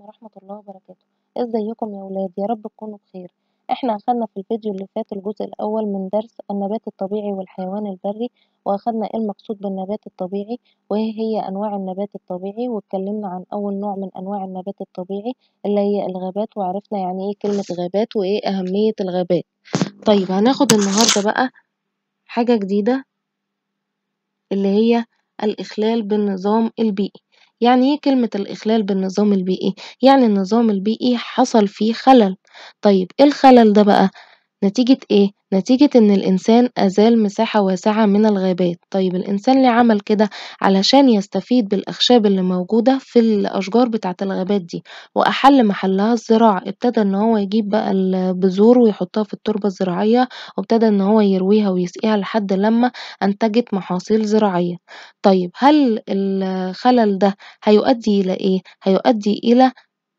ورحمة الله وبركاته ازيكم إيه يا ولاد يا رب تكونوا بخير احنا اخدنا في الفيديو اللي فات الجزء الاول من درس النبات الطبيعي والحيوان البري واخدنا ايه المقصود بالنبات الطبيعي وايه هي انواع النبات الطبيعي واتكلمنا عن اول نوع من انواع النبات الطبيعي اللي هي الغابات وعرفنا يعني ايه كلمة غابات وايه اهمية الغابات طيب هناخد النهاردة بقى حاجة جديدة اللي هي الاخلال بالنظام البيئي يعني ايه كلمة الإخلال بالنظام البيئي؟ يعني النظام البيئي حصل فيه خلل طيب ايه الخلل ده بقى؟ نتيجة إيه؟ نتيجة إن الإنسان أزال مساحة واسعة من الغابات، طيب الإنسان ليه عمل كده؟ علشان يستفيد بالأخشاب اللي موجودة في الأشجار بتاعة الغابات دي، وأحل محلها الزراعة، ابتدى إن هو يجيب بقى البذور ويحطها في التربة الزراعية، وابتدى إن هو يرويها ويسقيها لحد لما أنتجت محاصيل زراعية، طيب هل الخلل ده هيؤدي إلى إيه؟ هيؤدي إلى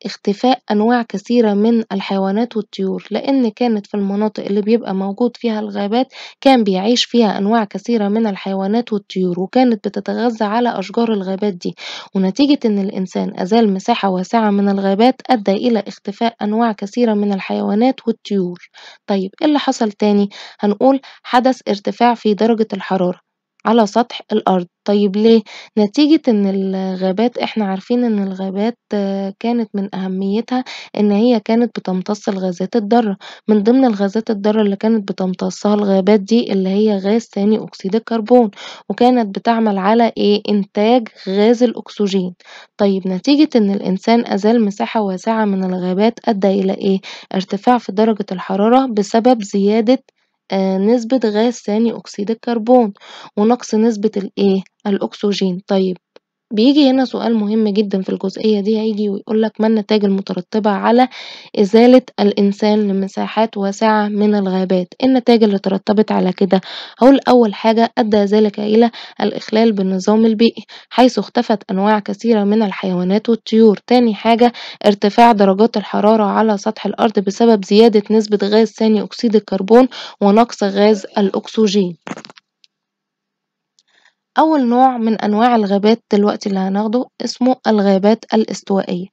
اختفاء أنواع كثيرة من الحيوانات والطيور، لإن كانت في المناطق اللي بيبقى موجود فيها الغابات كان بيعيش فيها أنواع كثيرة من الحيوانات والطيور، وكانت بتتغذى على أشجار الغابات دي، ونتيجة إن الإنسان أزال مساحة واسعة من الغابات أدى إلى اختفاء أنواع كثيرة من الحيوانات والطيور، طيب إيه اللي حصل تاني؟ هنقول حدث ارتفاع في درجة الحرارة على سطح الأرض، طيب ليه؟ نتيجة إن الغابات إحنا عارفين إن الغابات كانت من أهميتها إن هي كانت بتمتص الغازات الضارة، من ضمن الغازات الضارة اللي كانت بتمتصها الغابات دي اللي هي غاز ثاني أكسيد الكربون، وكانت بتعمل على إيه؟ إنتاج غاز الأكسجين، طيب نتيجة إن الإنسان أزال مساحة واسعة من الغابات أدى إلى إيه؟ ارتفاع في درجة الحرارة بسبب زيادة آه، نسبة غاز ثاني أكسيد الكربون ونقص نسبة الإيه الأكسجين طيب بيجي هنا سؤال مهم جدا في الجزئية دي هيجي ويقولك ما النتائج المترتبة على إزالة الإنسان لمساحات واسعة من الغابات إيه النتائج اللي ترتبت على كده هقول أول حاجة أدى ذلك إلى الإخلال بالنظام البيئي حيث اختفت أنواع كثيرة من الحيوانات والطيور تاني حاجة ارتفاع درجات الحرارة على سطح الأرض بسبب زيادة نسبة غاز ثاني أكسيد الكربون ونقص غاز الأكسجين أول نوع من أنواع الغابات دلوقتي اللي هناخده اسمه الغابات الاستوائية،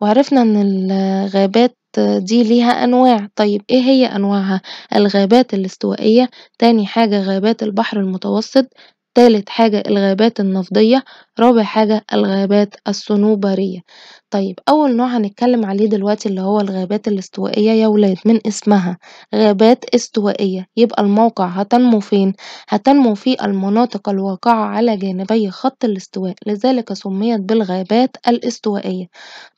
وعرفنا إن الغابات دي ليها أنواع، طيب إيه هي أنواعها؟ الغابات الاستوائية، تاني حاجة غابات البحر المتوسط، تالت حاجة الغابات النفضية رابع حاجة الغابات الصنوبرية طيب أول نوع هنتكلم عليه دلوقتي اللي هو الغابات الاستوائية يا ولاد من اسمها غابات استوائية يبقى الموقع هتنمو فين؟ هتنمو في المناطق الواقعة على جانبي خط الاستواء لذلك سميت بالغابات الاستوائية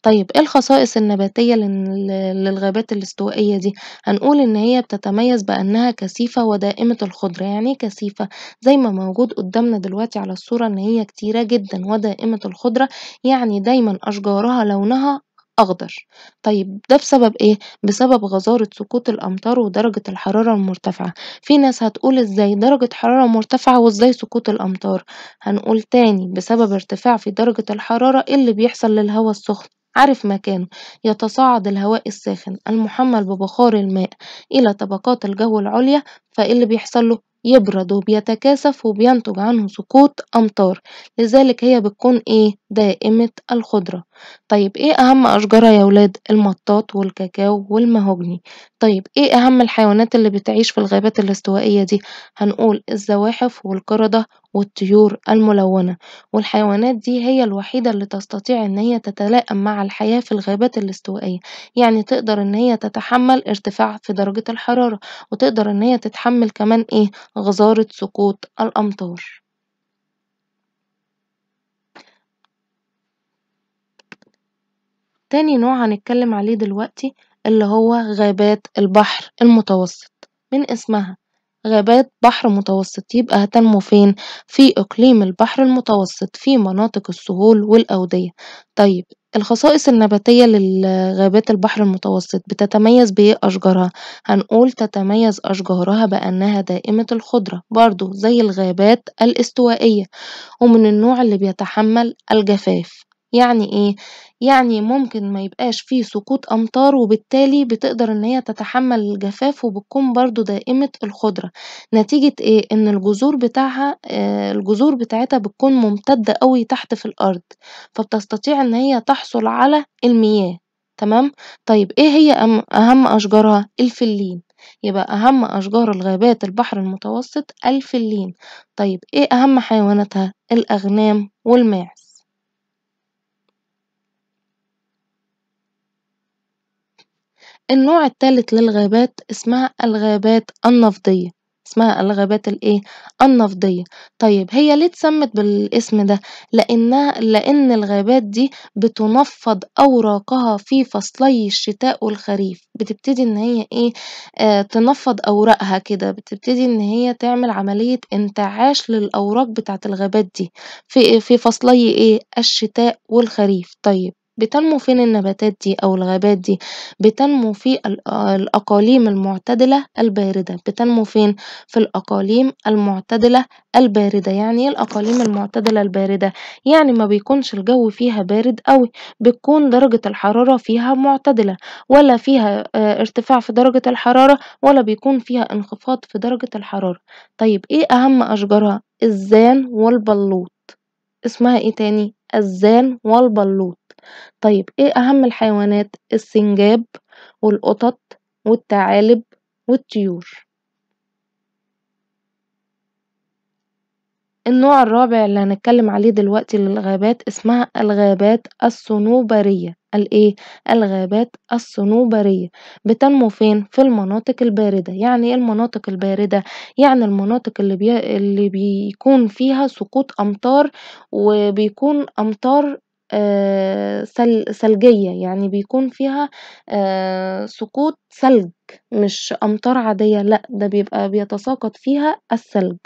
طيب ايه الخصائص النباتية للغابات الاستوائية دي؟ هنقول إن هي بتتميز بأنها كثيفة ودائمة الخضرة يعني ايه كثيفة؟ زي ما موجود قدامنا دلوقتي على الصورة إن هي كتيرة جدا ودائمة الخضرة يعني دايما أشجارها لونها أخضر طيب ده بسبب ايه؟ بسبب غزارة سقوط الأمطار ودرجة الحرارة المرتفعة في ناس هتقول ازاي درجة حرارة مرتفعة وازاي سقوط الأمطار هنقول تاني بسبب ارتفاع في درجة الحرارة اللي بيحصل للهواء السخن عارف مكانه يتصاعد الهواء الساخن المحمل ببخار الماء إلى طبقات الجو العليا فإيه اللي بيحصل له؟ يبرد وبيتكاثف وبينتج عنه سقوط أمطار لذلك هي بتكون إيه دائمة الخضرة طيب ايه اهم اشجارها يا ولاد المطاط والكاكاو والمهوجني طيب ايه اهم الحيوانات اللي بتعيش في الغابات الاستوائية دي هنقول الزواحف والقردة والطيور الملونة والحيوانات دي هي الوحيدة اللي تستطيع ان هي تتلائم مع الحياة في الغابات الاستوائية يعني تقدر ان هي تتحمل ارتفاع في درجة الحرارة وتقدر ان هي تتحمل كمان ايه غزارة سقوط الامطار تاني نوع هنتكلم عليه دلوقتي اللي هو غابات البحر المتوسط من اسمها غابات بحر متوسط يبقى هتنمو فين؟ في إقليم البحر المتوسط في مناطق السهول والأودية طيب الخصائص النباتية للغابات البحر المتوسط بتتميز بإيه أشجارها؟ هنقول تتميز أشجارها بأنها دائمة الخضرة برضو زي الغابات الاستوائية ومن النوع اللي بيتحمل الجفاف يعني إيه؟ يعني ممكن ما يبقاش فيه سقوط أمطار وبالتالي بتقدر إن هي تتحمل الجفاف وبتكون برضو دائمة الخضرة، نتيجة إيه؟ إن الجذور بتاعها آه الجذور بتاعتها بتكون ممتدة أوي تحت في الأرض، فبتستطيع إن هي تحصل على المياه، تمام؟ طيب إيه هي أهم أشجارها؟ الفلين، يبقى أهم أشجار الغابات البحر المتوسط الفلين، طيب إيه أهم حيواناتها؟ الأغنام والماعز. النوع التالت للغابات اسمها الغابات النفضية اسمها الغابات الايه النفضية طيب هي ليه اتسمت بالاسم ده لانها لان الغابات دي بتنفض اوراقها في فصلي الشتاء والخريف بتبتدي ان هي ايه آه تنفض اوراقها كده بتبتدي ان هي تعمل عملية انتعاش للاوراق بتاعت الغابات دي في في فصلي ايه الشتاء والخريف طيب بتنمو فين النباتات دي أو الغابات دي؟ بتنمو في آه، الأقاليم المعتدلة الباردة، بتنمو فين؟ في الأقاليم المعتدلة الباردة، يعني إيه الأقاليم المعتدلة الباردة؟ يعني ما بيكونش الجو فيها بارد أوي، بتكون درجة الحرارة فيها معتدلة، ولا فيها آه، ارتفاع في درجة الحرارة ولا بيكون فيها انخفاض في درجة الحرارة، طيب إيه أهم أشجارها؟ الزان والبلوط، اسمها إيه تاني؟ الزان والبلوط. طيب إيه أهم الحيوانات؟ السنجاب، والقطط، والتعالب والطيور. النوع الرابع اللي هنتكلم عليه دلوقتي للغابات اسمها الغابات الصنوبرية الإيه؟ الغابات الصنوبرية بتنمو فين؟ في المناطق الباردة، يعني إيه المناطق الباردة؟ يعني المناطق اللي بي اللي بيكون فيها سقوط أمطار وبيكون أمطار آه، سل ثلجية يعني بيكون فيها آه، سقوط ثلج مش أمطار عادية لأ ده بيبقى بيتساقط فيها الثلج،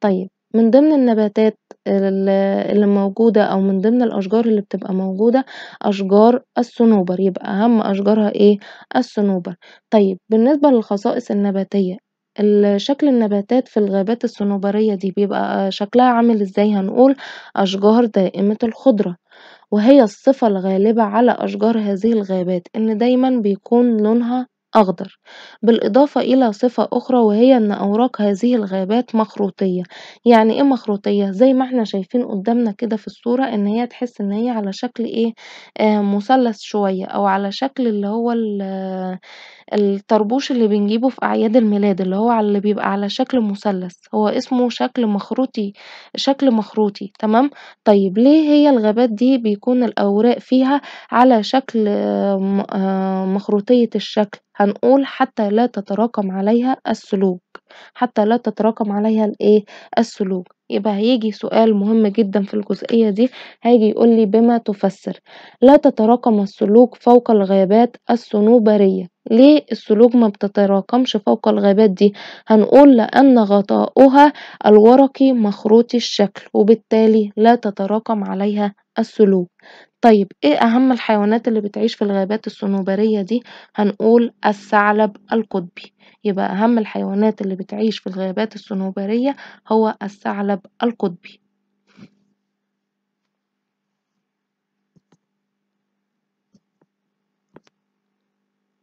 طيب من ضمن النباتات اللي موجودة أو من ضمن الأشجار اللي بتبقى موجودة أشجار الصنوبر يبقى أهم أشجارها ايه الصنوبر، طيب بالنسبة للخصائص النباتية الشكل النباتات في الغابات الصنوبرية دي بيبقى شكلها عامل ازاي هنقول أشجار دائمة الخضرة. وهي الصفة الغالبة على أشجار هذه الغابات إن دايما بيكون لونها أخضر، بالإضافة إلى صفة أخرى وهي إن أوراق هذه الغابات مخروطية، يعني إيه مخروطية؟ زي ما إحنا شايفين قدامنا كده في الصورة إن هي تحس إن هي على شكل إيه آه، مثلث شوية أو على شكل اللي هو الطربوش اللي بنجيبه في أعياد الميلاد، اللي هو اللي بيبقى على شكل مثلث، هو اسمه شكل مخروطي شكل مخروطي تمام، طيب ليه هي الغابات دي بيكون الأوراق فيها على شكل آه، مخروطية الشكل؟ هنقول حتى لا تتراكم عليها السلوك، حتى لا تتراكم عليها الإيه السلوك. يبقى هيجي سؤال مهم جدا في الجزئية دي هيجي يقولي بما تفسر لا تتراكم السلوك فوق الغابات الصنوبرية ليه السلوك ما بتتراكمش فوق الغابات دي هنقول لأن غطاؤها الورقي مخروطي الشكل وبالتالي لا تتراكم عليها السلوك طيب ايه اهم الحيوانات اللي بتعيش في الغابات الصنوبرية دي هنقول الثعلب القطبي يبقى اهم الحيوانات اللي بتعيش في الغابات الصنوبرية هو الثعلب القطبي